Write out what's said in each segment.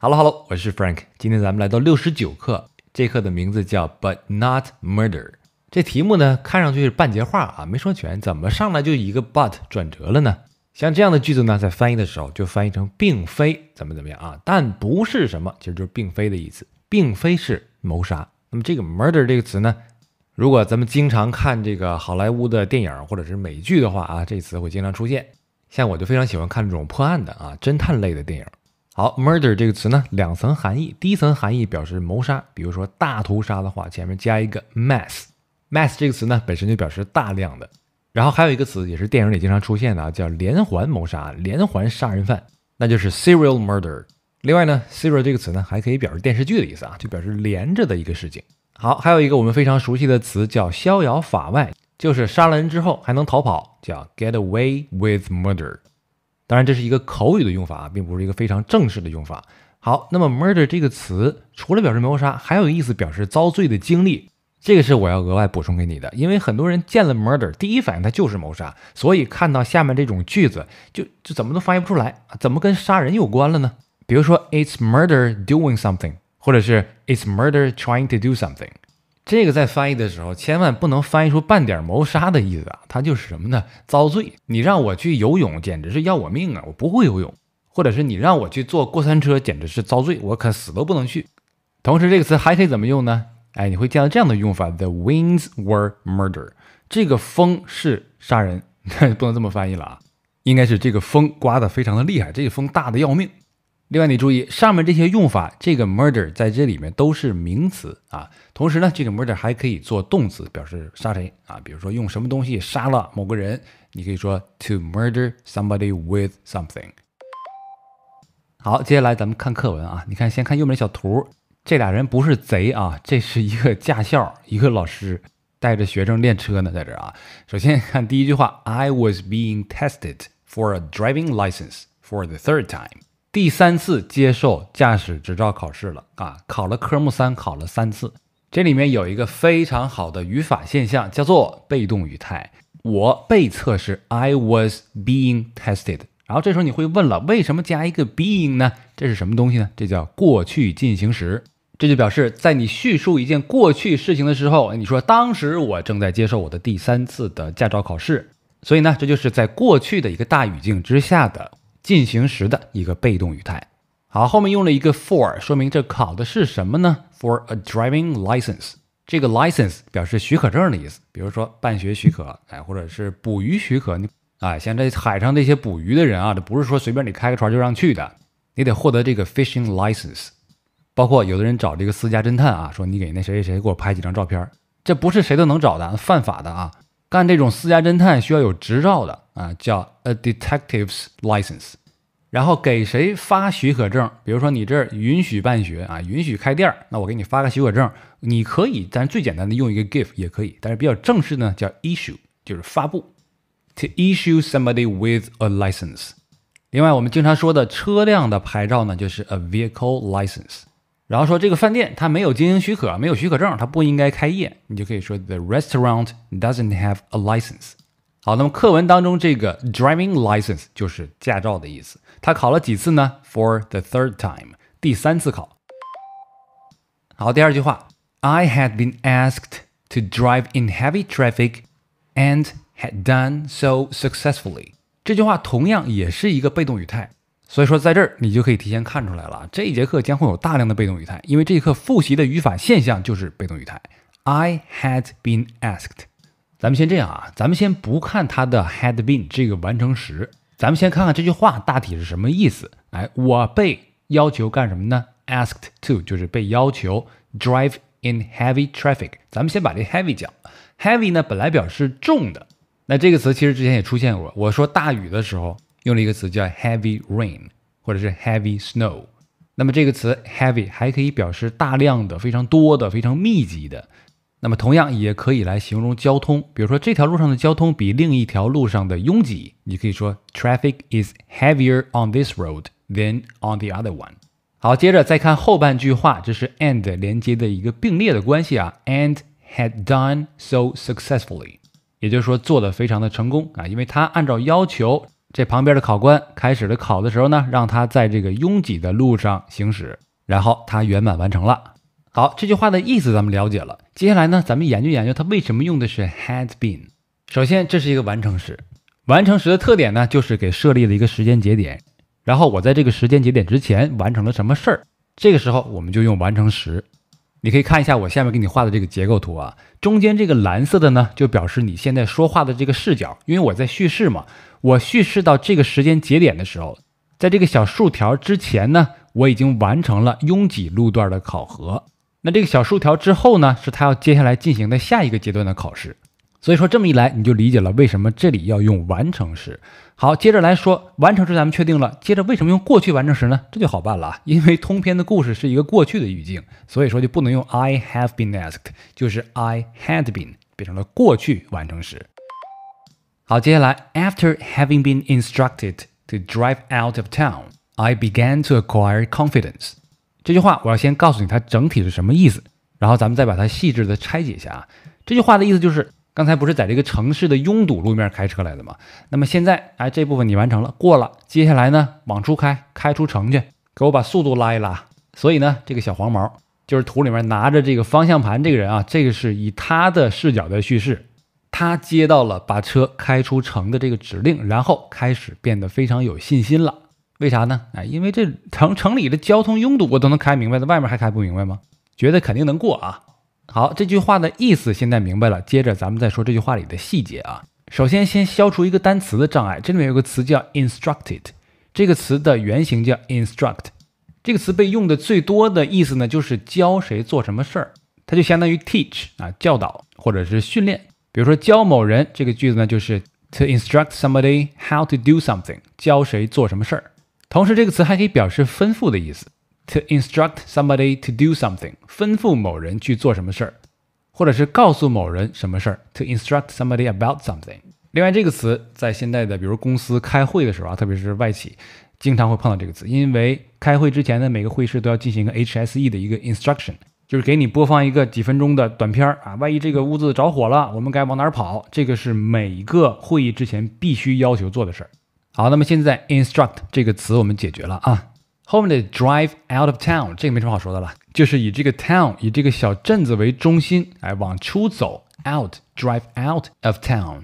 Hello，Hello，我是 Frank。今天咱们来到六十九课，这课的名字叫 But Not Murder。这题目呢，看上去是半截话啊，没说全，怎么上来就一个 But 转折了呢？像这样的句子呢，在翻译的时候就翻译成并非怎么怎么样啊，但不是什么，其实就是并非的意思，并非是谋杀。那么这个 Murder 这个词呢，如果咱们经常看这个好莱坞的电影或者是美剧的话啊，这词会经常出现。像我就非常喜欢看这种破案的啊，侦探类的电影。好，murder 这个词呢，两层含义。第一层含义表示谋杀，比如说大屠杀的话，前面加一个 mass。mass 这个词呢，本身就表示大量的。然后还有一个词，也是电影里经常出现的啊，叫连环谋杀、连环杀人犯，那就是 serial murder。另外呢，serial 这个词呢，还可以表示电视剧的意思啊，就表示连着的一个事情。好，还有一个我们非常熟悉的词叫逍遥法外，就是杀了人之后还能逃跑，叫 get away with murder。当然，这是一个口语的用法，啊，并不是一个非常正式的用法。好，那么 murder 这个词除了表示谋杀，还有意思表示遭罪的经历。这个是我要额外补充给你的，因为很多人见了 murder 第一反应它就是谋杀，所以看到下面这种句子就就怎么都翻译不出来，怎么跟杀人有关了呢？比如说 it's murder doing something，或者是 it's murder trying to do something。这个在翻译的时候，千万不能翻译出半点谋杀的意思啊！它就是什么呢？遭罪！你让我去游泳，简直是要我命啊！我不会游泳。或者是你让我去坐过山车，简直是遭罪！我可死都不能去。同时，这个词还可以怎么用呢？哎，你会见到这样的用法：The winds were murder。这个风是杀人，不能这么翻译了啊！应该是这个风刮得非常的厉害，这个风大的要命。另外，你注意上面这些用法，这个 murder 在这里面都是名词啊。同时呢，这个 murder 还可以做动词，表示杀谁啊？比如说用什么东西杀了某个人，你可以说 to murder somebody with something。好，接下来咱们看课文啊。你看，先看右边小图，这俩人不是贼啊，这是一个驾校，一个老师带着学生练车呢，在这啊。首先看第一句话，I was being tested for a driving license for the third time。第三次接受驾驶执照考试了啊！考了科目三，考了三次。这里面有一个非常好的语法现象，叫做被动语态。我被测试，I was being tested。然后这时候你会问了，为什么加一个 being 呢？这是什么东西呢？这叫过去进行时。这就表示在你叙述一件过去事情的时候，你说当时我正在接受我的第三次的驾照考试。所以呢，这就是在过去的一个大语境之下的。进行时的一个被动语态。好，后面用了一个 for，说明这考的是什么呢？For a driving license，这个 license 表示许可证的意思，比如说办学许可，哎，或者是捕鱼许可。你，哎，像这海上那些捕鱼的人啊，这不是说随便你开个船就让去的，你得获得这个 fishing license。包括有的人找这个私家侦探啊，说你给那谁谁谁给我拍几张照片，这不是谁都能找的，犯法的啊。干这种私家侦探需要有执照的啊，叫 a detective's license。然后给谁发许可证？比如说你这儿允许办学啊，允许开店儿，那我给你发个许可证。你可以，咱最简单的用一个 give 也可以，但是比较正式呢，叫 issue，就是发布。To issue somebody with a license。另外，我们经常说的车辆的牌照呢，就是 a vehicle license。然后说这个饭店它没有经营许可，没有许可证，它不应该开业。你就可以说 the restaurant doesn't have a license。好，那么课文当中这个 driving license 就是驾照的意思。他考了几次呢？For the third time，第三次考。好，第二句话，I had been asked to drive in heavy traffic，and had done so successfully。这句话同样也是一个被动语态，所以说在这儿你就可以提前看出来了。这一节课将会有大量的被动语态，因为这一课复习的语法现象就是被动语态。I had been asked。咱们先这样啊，咱们先不看它的 had been 这个完成时，咱们先看看这句话大体是什么意思。哎，我被要求干什么呢？asked to 就是被要求 drive in heavy traffic。咱们先把这 heavy 讲，heavy 呢本来表示重的，那这个词其实之前也出现过。我说大雨的时候用了一个词叫 heavy rain，或者是 heavy snow。那么这个词 heavy 还可以表示大量的、非常多的、非常密集的。那么同样也可以来形容交通，比如说这条路上的交通比另一条路上的拥挤，你可以说 Traffic is heavier on this road than on the other one。好，接着再看后半句话，这是 and 连接的一个并列的关系啊，and had done so successfully，也就是说做的非常的成功啊，因为他按照要求，这旁边的考官开始的考的时候呢，让他在这个拥挤的路上行驶，然后他圆满完成了。好，这句话的意思咱们了解了。接下来呢，咱们研究研究它为什么用的是 had been。首先，这是一个完成时。完成时的特点呢，就是给设立了一个时间节点，然后我在这个时间节点之前完成了什么事儿。这个时候我们就用完成时。你可以看一下我下面给你画的这个结构图啊，中间这个蓝色的呢，就表示你现在说话的这个视角，因为我在叙事嘛，我叙事到这个时间节点的时候，在这个小竖条之前呢，我已经完成了拥挤路段的考核。那这个小竖条之后呢，是他要接下来进行的下一个阶段的考试，所以说这么一来，你就理解了为什么这里要用完成时。好，接着来说完成时，咱们确定了。接着为什么用过去完成时呢？这就好办了啊，因为通篇的故事是一个过去的语境，所以说就不能用 I have been asked，就是 I had been 变成了过去完成时。好，接下来 After having been instructed to drive out of town，I began to acquire confidence。这句话我要先告诉你它整体是什么意思，然后咱们再把它细致的拆解一下啊。这句话的意思就是，刚才不是在这个城市的拥堵路面开车来的吗？那么现在，哎，这部分你完成了，过了，接下来呢，往出开，开出城去，给我把速度拉一拉。所以呢，这个小黄毛就是图里面拿着这个方向盘这个人啊，这个是以他的视角在叙事，他接到了把车开出城的这个指令，然后开始变得非常有信心了。为啥呢？哎，因为这城城里的交通拥堵我都能开明白的，外面还开不明白吗？觉得肯定能过啊！好，这句话的意思现在明白了。接着咱们再说这句话里的细节啊。首先先消除一个单词的障碍，这里面有个词叫 instructed，这个词的原型叫 instruct，这个词被用的最多的意思呢，就是教谁做什么事儿，它就相当于 teach 啊，教导或者是训练。比如说教某人，这个句子呢就是 to instruct somebody how to do something，教谁做什么事儿。同时，这个词还可以表示吩咐的意思，to instruct somebody to do something，吩咐某人去做什么事儿，或者是告诉某人什么事儿，to instruct somebody about something。另外，这个词在现在的比如公司开会的时候啊，特别是外企，经常会碰到这个词，因为开会之前的每个会议室都要进行一个 HSE 的一个 instruction，就是给你播放一个几分钟的短片儿啊，万一这个屋子着火了，我们该往哪儿跑？这个是每一个会议之前必须要求做的事儿。好，那么现在 instruct 这个词我们解决了啊。后面的 drive out of town 这个没什么好说的了，就是以这个 town 以这个小镇子为中心，哎，往出走 out drive out of town。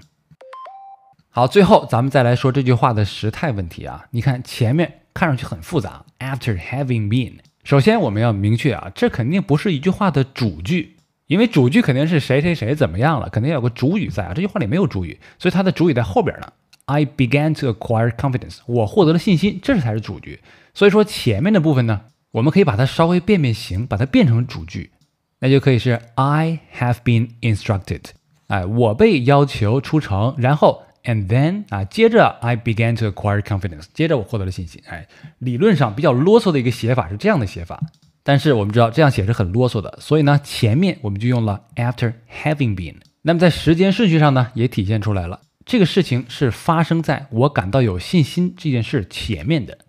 好，最后咱们再来说这句话的时态问题啊。你看前面看上去很复杂 after having been。首先我们要明确啊，这肯定不是一句话的主句，因为主句肯定是谁谁谁怎么样了，肯定有个主语在啊。这句话里没有主语，所以它的主语在后边呢。I began to acquire confidence。我获得了信心，这才是主句。所以说前面的部分呢，我们可以把它稍微变变形，把它变成主句，那就可以是 I have been instructed。哎，我被要求出城，然后 and then 啊，接着 I began to acquire confidence。接着我获得了信心。哎，理论上比较啰嗦的一个写法是这样的写法，但是我们知道这样写是很啰嗦的，所以呢，前面我们就用了 after having been。那么在时间顺序上呢，也体现出来了。这个事情是发生在我感到有信心这件事前面的。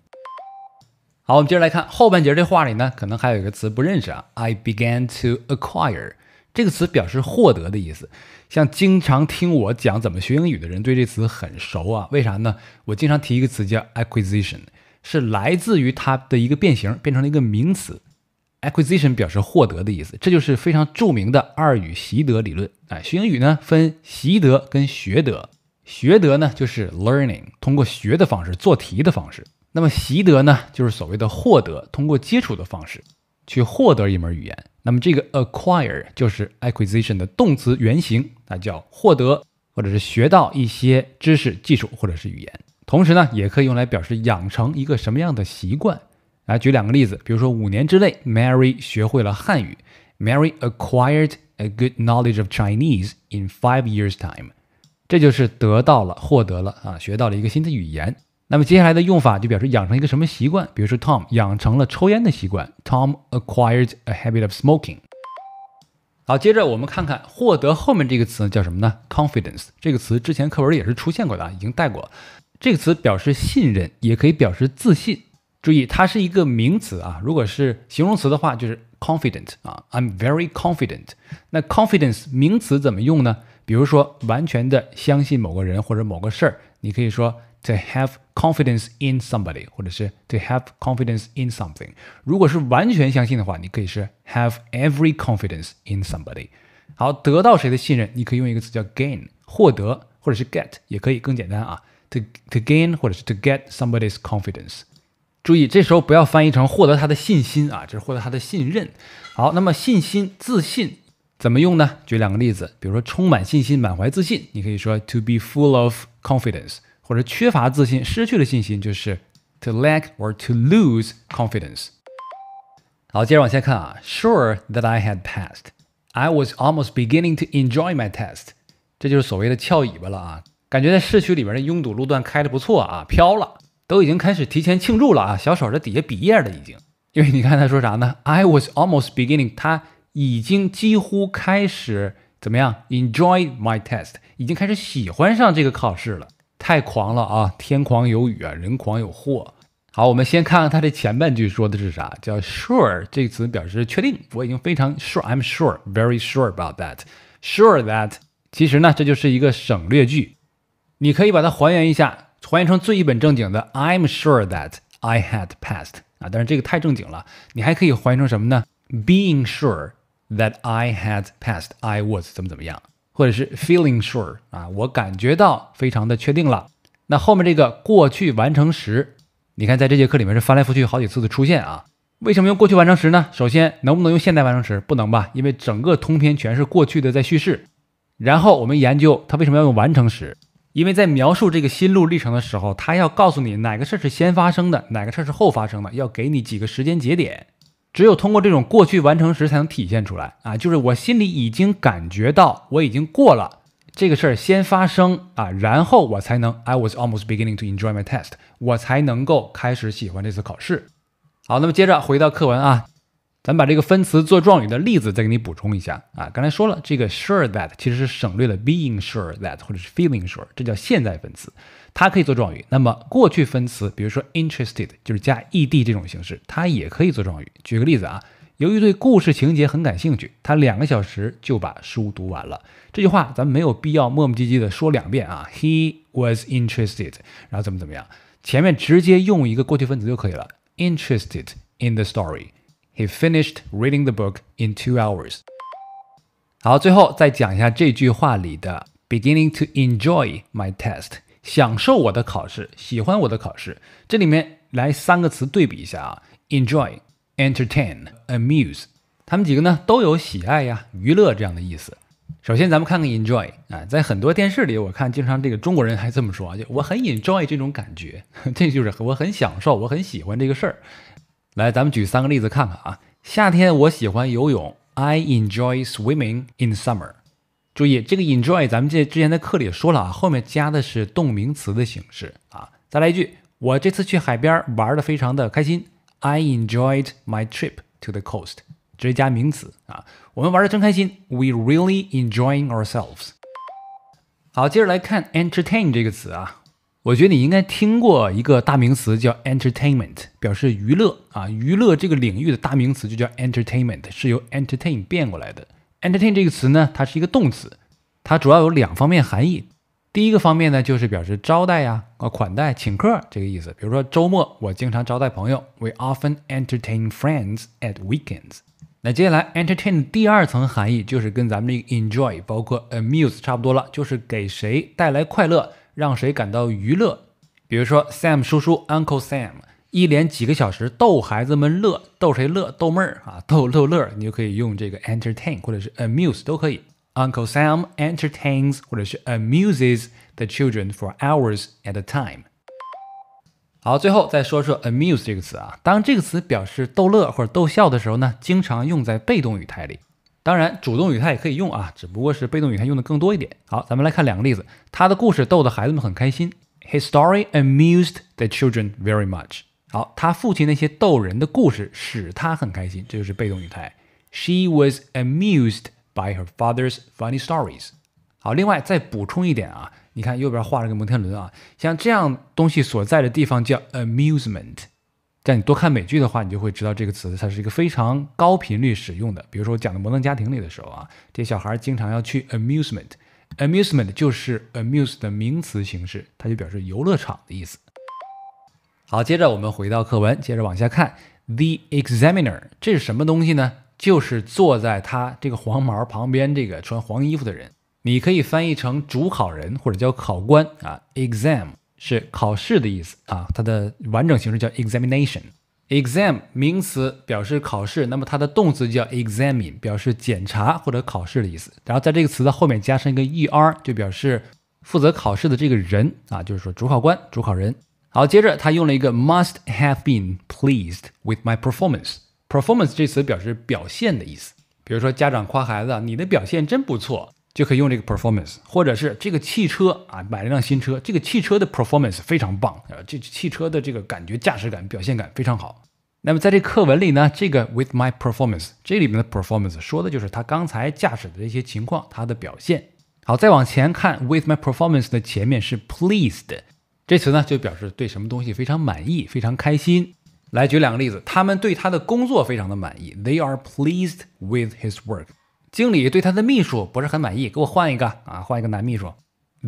好，我们接着来看后半截这话里呢，可能还有一个词不认识啊。I began to acquire 这个词表示获得的意思。像经常听我讲怎么学英语的人对这词很熟啊。为啥呢？我经常提一个词叫 acquisition，是来自于它的一个变形，变成了一个名词。acquisition 表示获得的意思，这就是非常著名的二语习得理论。哎，学英语呢分习得跟学得。学得呢，就是 learning，通过学的方式做题的方式。那么习得呢，就是所谓的获得，通过接触的方式去获得一门语言。那么这个 acquire 就是 acquisition 的动词原形，那叫获得或者是学到一些知识、技术或者是语言。同时呢，也可以用来表示养成一个什么样的习惯。来举两个例子，比如说五年之内，Mary 学会了汉语。Mary acquired a good knowledge of Chinese in five years' time. 这就是得到了，获得了啊，学到了一个新的语言。那么接下来的用法就表示养成一个什么习惯，比如说 Tom 养成了抽烟的习惯，Tom acquired a habit of smoking。好，接着我们看看获得后面这个词叫什么呢？Confidence 这个词之前课文也是出现过的，已经带过。这个词表示信任，也可以表示自信。注意它是一个名词啊，如果是形容词的话就是 confident 啊。I'm very confident。那 confidence 名词怎么用呢？比如说，完全的相信某个人或者某个事儿，你可以说 to have confidence in somebody，或者是 to have confidence in something。如果是完全相信的话，你可以是 have every confidence in somebody。好，得到谁的信任，你可以用一个词叫 gain，获得，或者是 get，也可以更简单啊，to to gain，或者是 to get somebody's confidence。注意，这时候不要翻译成获得他的信心啊，这是获得他的信任。好，那么信心、自信。怎么用呢？举两个例子，比如说充满信心、满怀自信，你可以说 to be full of confidence，或者缺乏自信、失去了信心就是 to lack or to lose confidence。好，接着往下看啊，Sure that I had passed，I was almost beginning to enjoy my test。这就是所谓的翘尾巴了啊，感觉在市区里边的拥堵路段开的不错啊，飘了，都已经开始提前庆祝了啊，小手在底下比耶了已经，因为你看他说啥呢？I was almost beginning，他。已经几乎开始怎么样？Enjoy my test，已经开始喜欢上这个考试了。太狂了啊！天狂有雨啊，人狂有祸。好，我们先看看它的前半句说的是啥。叫 Sure 这个词表示确定。我已经非常 Sure，I'm sure，very sure about that。Sure that，其实呢，这就是一个省略句。你可以把它还原一下，还原成最一本正经的。I'm sure that I had passed 啊，但是这个太正经了。你还可以还原成什么呢？Being sure。That I had passed, I was 怎么怎么样，或者是 feeling sure 啊，我感觉到非常的确定了。那后面这个过去完成时，你看在这节课里面是翻来覆去好几次的出现啊。为什么用过去完成时呢？首先，能不能用现在完成时？不能吧，因为整个通篇全是过去的在叙事。然后我们研究它为什么要用完成时，因为在描述这个心路历程的时候，它要告诉你哪个事儿是先发生的，哪个事儿是后发生的，要给你几个时间节点。只有通过这种过去完成时才能体现出来啊，就是我心里已经感觉到我已经过了这个事儿先发生啊，然后我才能 I was almost beginning to enjoy my test，我才能够开始喜欢这次考试。好，那么接着回到课文啊，咱把这个分词做状语的例子再给你补充一下啊。刚才说了，这个 sure that 其实是省略了 being sure that 或者是 feeling sure，这叫现在分词。它可以做状语。那么过去分词，比如说 interested，就是加 e d 这种形式，它也可以做状语。举个例子啊，由于对故事情节很感兴趣，他两个小时就把书读完了。这句话咱们没有必要磨磨唧唧的说两遍啊。He was interested，然后怎么怎么样，前面直接用一个过去分词就可以了。Interested in the story，he finished reading the book in two hours。好，最后再讲一下这句话里的 beginning to enjoy my test。享受我的考试，喜欢我的考试。这里面来三个词对比一下啊，enjoy、entertain、amuse，他们几个呢都有喜爱呀、娱乐这样的意思。首先咱们看看 enjoy 啊，在很多电视里，我看经常这个中国人还这么说啊，就我很 enjoy 这种感觉，这就是我很享受，我很喜欢这个事儿。来，咱们举三个例子看看啊，夏天我喜欢游泳，I enjoy swimming in summer。注意这个 enjoy，咱们这之前在课里也说了啊，后面加的是动名词的形式啊。再来一句，我这次去海边玩的非常的开心，I enjoyed my trip to the coast。直接加名词啊，我们玩的真开心，We really enjoying ourselves。好，接着来看 entertain 这个词啊，我觉得你应该听过一个大名词叫 entertainment，表示娱乐啊，娱乐这个领域的大名词就叫 entertainment，是由 entertain 变过来的。Entertain 这个词呢，它是一个动词，它主要有两方面含义。第一个方面呢，就是表示招待呀、呃款待、请客这个意思。比如说周末我经常招待朋友，We often entertain friends at weekends。那接下来，entertain 第二层含义就是跟咱们这个 enjoy 包括 amuse 差不多了，就是给谁带来快乐，让谁感到娱乐。比如说 Sam 叔叔，Uncle Sam。一连几个小时逗孩子们乐，逗谁乐？逗妹儿啊，逗逗乐，你就可以用这个 entertain 或者是 amuse 都可以。Uncle Sam entertains 或者是 amuses the children for hours at a time。好，最后再说说 amuse 这个词啊，当这个词表示逗乐或者逗笑的时候呢，经常用在被动语态里，当然主动语态也可以用啊，只不过是被动语态用的更多一点。好，咱们来看两个例子，他的故事逗得孩子们很开心。His story amused the children very much。好，他父亲那些逗人的故事使他很开心，这就是被动语态。She was amused by her father's funny stories。好，另外再补充一点啊，你看右边画了个摩天轮啊，像这样东西所在的地方叫 amusement。在你多看美剧的话，你就会知道这个词它是一个非常高频率使用的。比如说我讲的《摩登家庭》里的时候啊，这小孩儿经常要去 amusement。amusement 就是 amused 的名词形式，它就表示游乐场的意思。好，接着我们回到课文，接着往下看。The examiner 这是什么东西呢？就是坐在他这个黄毛旁边这个穿黄衣服的人，你可以翻译成主考人或者叫考官啊。e x a m 是考试的意思啊，它的完整形式叫 examination。e x a m 名词表示考试，那么它的动词叫 examine，表示检查或者考试的意思。然后在这个词的后面加上一个 er，就表示负责考试的这个人啊，就是说主考官、主考人。好，接着他用了一个 must have been pleased with my performance。performance 这词表示表现的意思。比如说家长夸孩子，你的表现真不错，就可以用这个 performance。或者是这个汽车啊，买了辆新车，这个汽车的 performance 非常棒啊，这汽车的这个感觉、驾驶感、表现感非常好。那么在这课文里呢，这个 with my performance 这里面的 performance 说的就是他刚才驾驶的这些情况，他的表现。好，再往前看，with my performance 的前面是 pleased。这词呢，就表示对什么东西非常满意，非常开心。来举两个例子，他们对他的工作非常的满意，They are pleased with his work。经理对他的秘书不是很满意，给我换一个啊，换一个男秘书。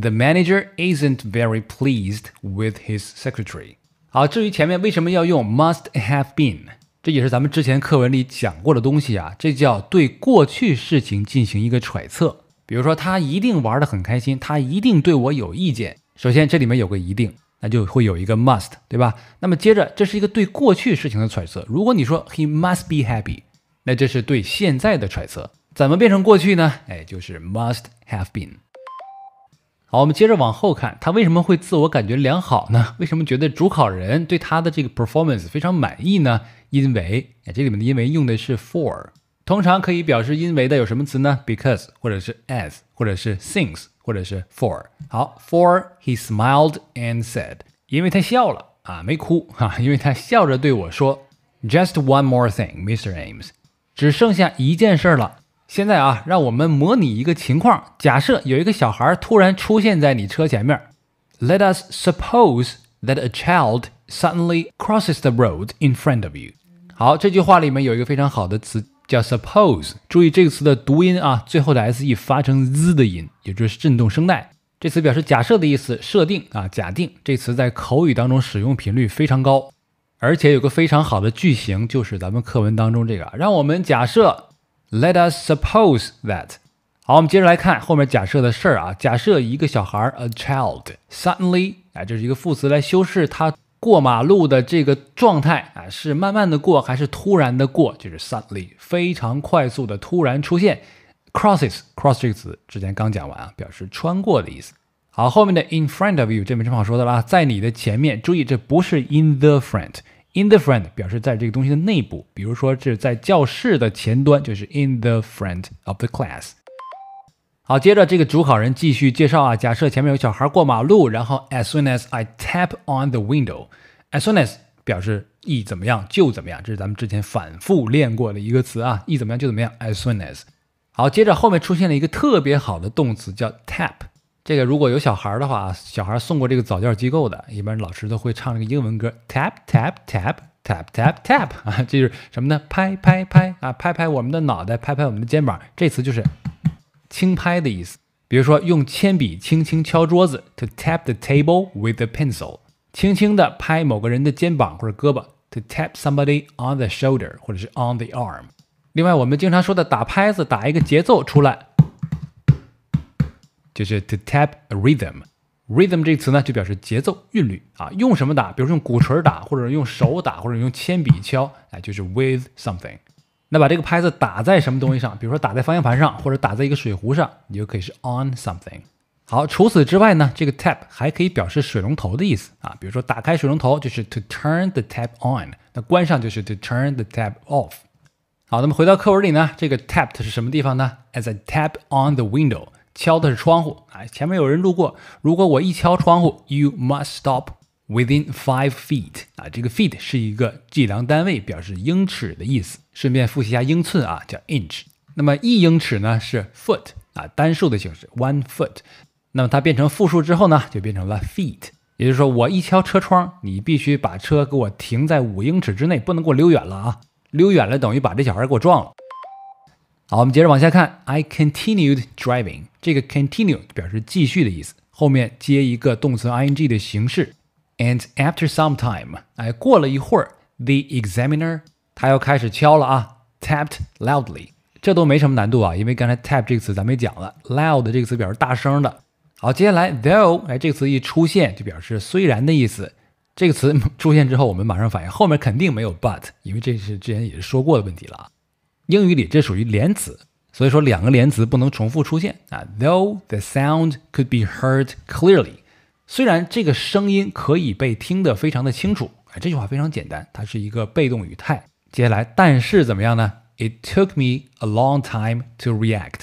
The manager isn't very pleased with his secretary。好，至于前面为什么要用 must have been，这也是咱们之前课文里讲过的东西啊，这叫对过去事情进行一个揣测。比如说他一定玩的很开心，他一定对我有意见。首先，这里面有个一定，那就会有一个 must，对吧？那么接着，这是一个对过去事情的揣测。如果你说 he must be happy，那这是对现在的揣测。怎么变成过去呢？哎，就是 must have been。好，我们接着往后看，他为什么会自我感觉良好呢？为什么觉得主考人对他的这个 performance 非常满意呢？因为，哎，这里面的因为用的是 for。通常可以表示因为的有什么词呢？Because，或者是 As，或者是 Since，或者是 For。好，For he smiled and said，因为他笑了啊，没哭啊，因为他笑着对我说，Just one more thing, Mr. Ames，只剩下一件事儿了。现在啊，让我们模拟一个情况，假设有一个小孩突然出现在你车前面。Let us suppose that a child suddenly crosses the road in front of you。好，这句话里面有一个非常好的词。叫 suppose，注意这个词的读音啊，最后的 s e 发成 z 的音，也就是震动声带。这词表示假设的意思，设定啊，假定。这词在口语当中使用频率非常高，而且有个非常好的句型，就是咱们课文当中这个，让我们假设，let us suppose that。好，我们接着来看后面假设的事儿啊，假设一个小孩 a child suddenly，哎，这是一个副词来修饰他。过马路的这个状态啊，是慢慢的过还是突然的过？就是 suddenly，非常快速的突然出现。crosses cross 这个词之前刚讲完啊，表示穿过的意思。好，后面的 in front of you 这没什么好说的啦，在你的前面。注意，这不是 in the front，in the front 表示在这个东西的内部，比如说是在教室的前端，就是 in the front of the class。好，接着这个主考人继续介绍啊。假设前面有小孩过马路，然后 as soon as I tap on the window，as soon as 表示一怎么样就怎么样，这是咱们之前反复练过的一个词啊。一怎么样就怎么样，as soon as。好，接着后面出现了一个特别好的动词叫 tap。这个如果有小孩的话，小孩送过这个早教机构的，一般老师都会唱这个英文歌 tap tap tap tap tap tap 啊，这是什么呢？拍拍拍啊，拍拍我们的脑袋，拍拍我们的肩膀，这词就是。轻拍的意思，比如说用铅笔轻轻敲桌子，to tap the table with a pencil；轻轻地拍某个人的肩膀或者胳膊，to tap somebody on the shoulder，或者是 on the arm。另外，我们经常说的打拍子，打一个节奏出来，就是 to tap a rhythm。rhythm 这个词呢，就表示节奏、韵律啊。用什么打？比如用鼓槌打，或者用手打，或者用铅笔敲，哎，就是 with something。那把这个拍子打在什么东西上，比如说打在方向盘上，或者打在一个水壶上，你就可以是 on something。好，除此之外呢，这个 tap 还可以表示水龙头的意思啊，比如说打开水龙头就是 to turn the tap on，那关上就是 to turn the tap off。好，那么回到课文里呢，这个 tapped 是什么地方呢？As I tap on the window，敲的是窗户啊，前面有人路过，如果我一敲窗户，you must stop。Within five feet 啊，这个 feet 是一个计量单位，表示英尺的意思。顺便复习一下英寸啊，叫 inch。那么一英尺呢是 foot 啊，单数的形式 one foot。那么它变成复数之后呢，就变成了 feet。也就是说，我一敲车窗，你必须把车给我停在五英尺之内，不能给我溜远了啊！溜远了等于把这小孩给我撞了。好，我们接着往下看。I continued driving。这个 continue 表示继续的意思，后面接一个动词 ing 的形式。And after some time，哎，过了一会儿，the examiner 他要开始敲了啊，tapped loudly。这都没什么难度啊，因为刚才 tap 这个词咱们也讲了，loud 这个词表示大声的。好，接下来 though 哎这个词一出现就表示虽然的意思。这个词出现之后，我们马上反应后面肯定没有 but，因为这是之前也是说过的问题了。英语里这属于连词，所以说两个连词不能重复出现啊。Though the sound could be heard clearly。虽然这个声音可以被听得非常的清楚，哎，这句话非常简单，它是一个被动语态。接下来，但是怎么样呢？It took me a long time to react，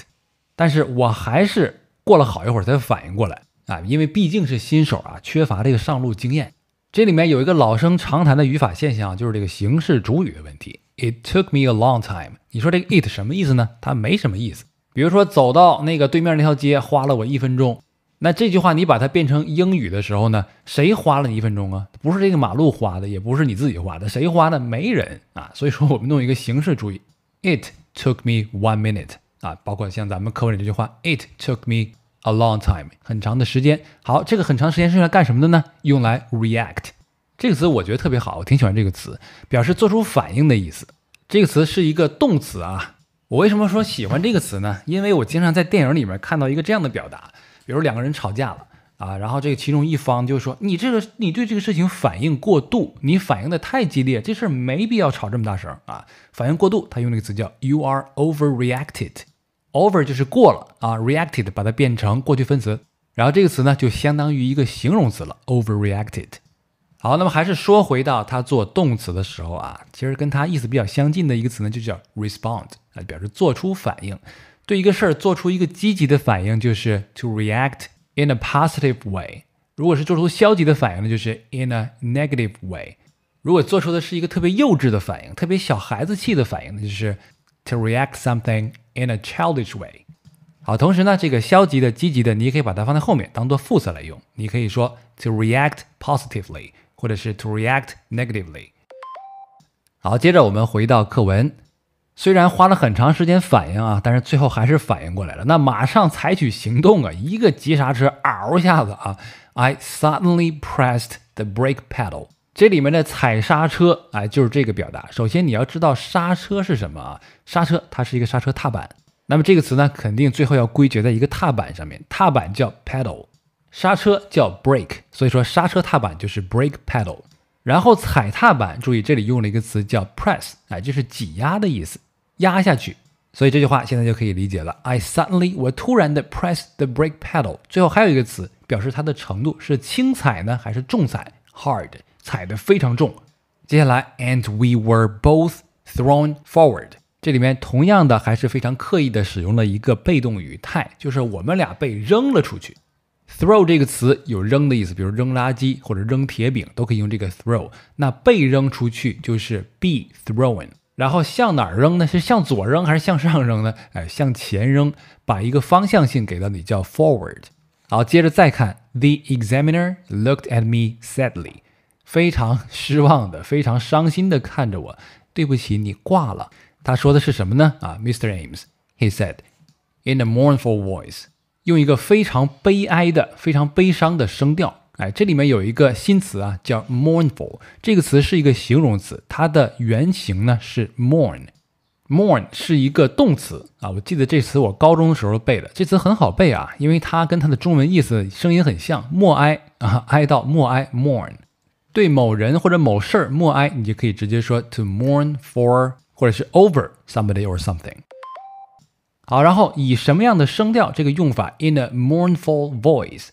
但是我还是过了好一会儿才反应过来啊，因为毕竟是新手啊，缺乏这个上路经验。这里面有一个老生常谈的语法现象，就是这个形式主语的问题。It took me a long time，你说这个 it 什么意思呢？它没什么意思。比如说，走到那个对面那条街花了我一分钟。那这句话你把它变成英语的时候呢？谁花了你一分钟啊？不是这个马路花的，也不是你自己花的，谁花的？没人啊！所以说我们弄一个形式主义。It took me one minute 啊，包括像咱们课文里这句话，It took me a long time，很长的时间。好，这个很长时间是用来干什么的呢？用来 react，这个词我觉得特别好，我挺喜欢这个词，表示做出反应的意思。这个词是一个动词啊。我为什么说喜欢这个词呢？因为我经常在电影里面看到一个这样的表达。比如两个人吵架了啊，然后这个其中一方就说：“你这个，你对这个事情反应过度，你反应的太激烈，这事儿没必要吵这么大声啊。”反应过度，他用那个词叫 “you are overreacted”，over 就是过了啊，reacted 把它变成过去分词，然后这个词呢就相当于一个形容词了，overreacted。好，那么还是说回到它做动词的时候啊，其实跟它意思比较相近的一个词呢就叫 respond 啊，表示做出反应。对一个事儿做出一个积极的反应就是 to react in a positive way。如果是做出消极的反应呢，就是 in a negative way。如果做出的是一个特别幼稚的反应，特别小孩子气的反应，那就是 to react something in a childish way。好，同时呢，这个消极的、积极的，你也可以把它放在后面，当做副词来用。你可以说 to react positively，或者是 to react negatively。好，接着我们回到课文。虽然花了很长时间反应啊，但是最后还是反应过来了。那马上采取行动啊，一个急刹车，嗷一下子啊！I suddenly pressed the brake pedal。这里面的踩刹车哎，就是这个表达。首先你要知道刹车是什么啊？刹车它是一个刹车踏板。那么这个词呢，肯定最后要归结在一个踏板上面。踏板叫 pedal，刹车叫 brake，所以说刹车踏板就是 brake pedal。然后踩踏板，注意这里用了一个词叫 press，哎，就是挤压的意思。压下去，所以这句话现在就可以理解了。I suddenly 我突然的 p r e s s the brake pedal。最后还有一个词，表示它的程度是轻踩呢，还是重踩？Hard，踩的非常重。接下来，and we were both thrown forward。这里面同样的还是非常刻意的使用了一个被动语态，就是我们俩被扔了出去。Throw 这个词有扔的意思，比如扔垃圾或者扔铁饼都可以用这个 throw。那被扔出去就是 be thrown。然后向哪儿扔呢？是向左扔还是向上扔呢？哎，向前扔，把一个方向性给到你，叫 forward。好，接着再看，The examiner looked at me sadly，非常失望的，非常伤心的看着我。对不起，你挂了。他说的是什么呢？啊，Mr. Ames，he said，in a mournful voice，用一个非常悲哀的、非常悲伤的声调。哎，这里面有一个新词啊，叫 mournful。这个词是一个形容词，它的原型呢是 mourn。mourn 是一个动词啊。我记得这词我高中的时候背的，这词很好背啊，因为它跟它的中文意思声音很像，默哀啊，哀悼，默哀。mourn 对某人或者某事儿默哀，你就可以直接说 to mourn for，或者是 over somebody or something。好，然后以什么样的声调？这个用法 in a mournful voice。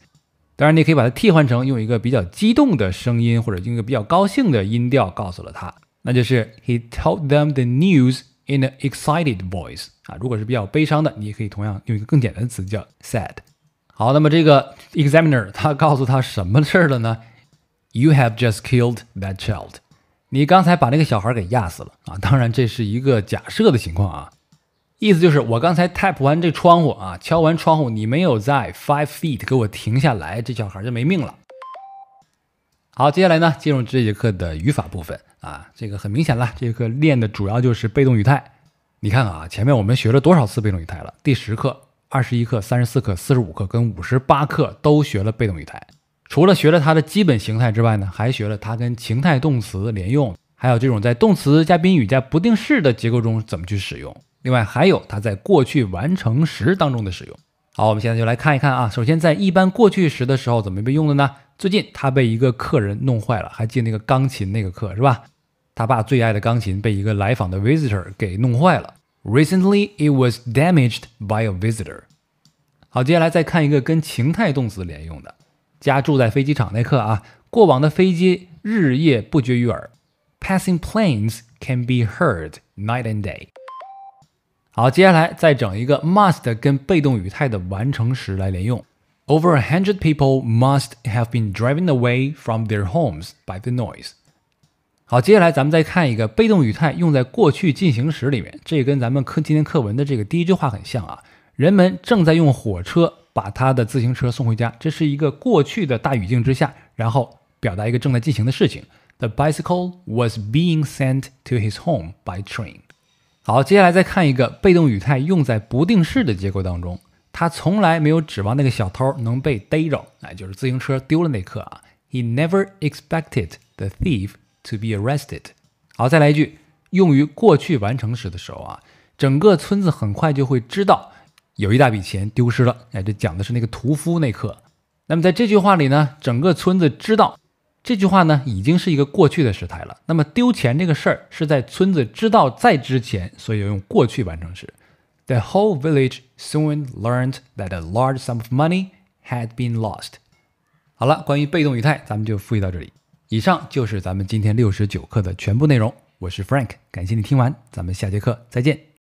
当然，你可以把它替换成用一个比较激动的声音，或者用一个比较高兴的音调告诉了他，那就是 He told them the news in an excited voice。啊，如果是比较悲伤的，你也可以同样用一个更简单的词叫 sad。好，那么这个 examiner 他告诉他什么事儿了呢？You have just killed that child。你刚才把那个小孩给压死了啊！当然，这是一个假设的情况啊。意思就是，我刚才 tap 完这窗户啊，敲完窗户，你没有在 five feet 给我停下来，这小孩就没命了。好，接下来呢，进入这节课的语法部分啊，这个很明显了，这节课练的主要就是被动语态。你看啊，前面我们学了多少次被动语态了？第十课、二十一课、三十四课、四十五课跟五十八课都学了被动语态，除了学了它的基本形态之外呢，还学了它跟情态动词连用。还有这种在动词加宾语加不定式的结构中怎么去使用？另外还有它在过去完成时当中的使用。好，我们现在就来看一看啊。首先在一般过去时的时候怎么被用的呢？最近他被一个客人弄坏了，还记得那个钢琴那个课是吧？他爸最爱的钢琴被一个来访的 visitor 给弄坏了。Recently, it was damaged by a visitor. 好，接下来再看一个跟情态动词连用的。家住在飞机场那刻啊，过往的飞机日夜不绝于耳。Passing planes can be heard night and day。好，接下来再整一个 must 跟被动语态的完成时来连用。Over a hundred people must have been driving away from their homes by the noise。好，接下来咱们再看一个被动语态用在过去进行时里面，这跟咱们课今天课文的这个第一句话很像啊。人们正在用火车把他的自行车送回家，这是一个过去的大语境之下，然后表达一个正在进行的事情。The bicycle was being sent to his home by train。好，接下来再看一个被动语态用在不定式的结构当中。他从来没有指望那个小偷能被逮着。哎，就是自行车丢了那刻啊。He never expected the thief to be arrested。好，再来一句，用于过去完成时的时候啊，整个村子很快就会知道有一大笔钱丢失了。哎，这讲的是那个屠夫那刻。那么在这句话里呢，整个村子知道。这句话呢，已经是一个过去的时态了。那么丢钱这个事儿是在村子知道在之前，所以要用过去完成时。The whole village soon learned that a large sum of money had been lost。好了，关于被动语态，咱们就复习到这里。以上就是咱们今天六十九课的全部内容。我是 Frank，感谢你听完，咱们下节课再见。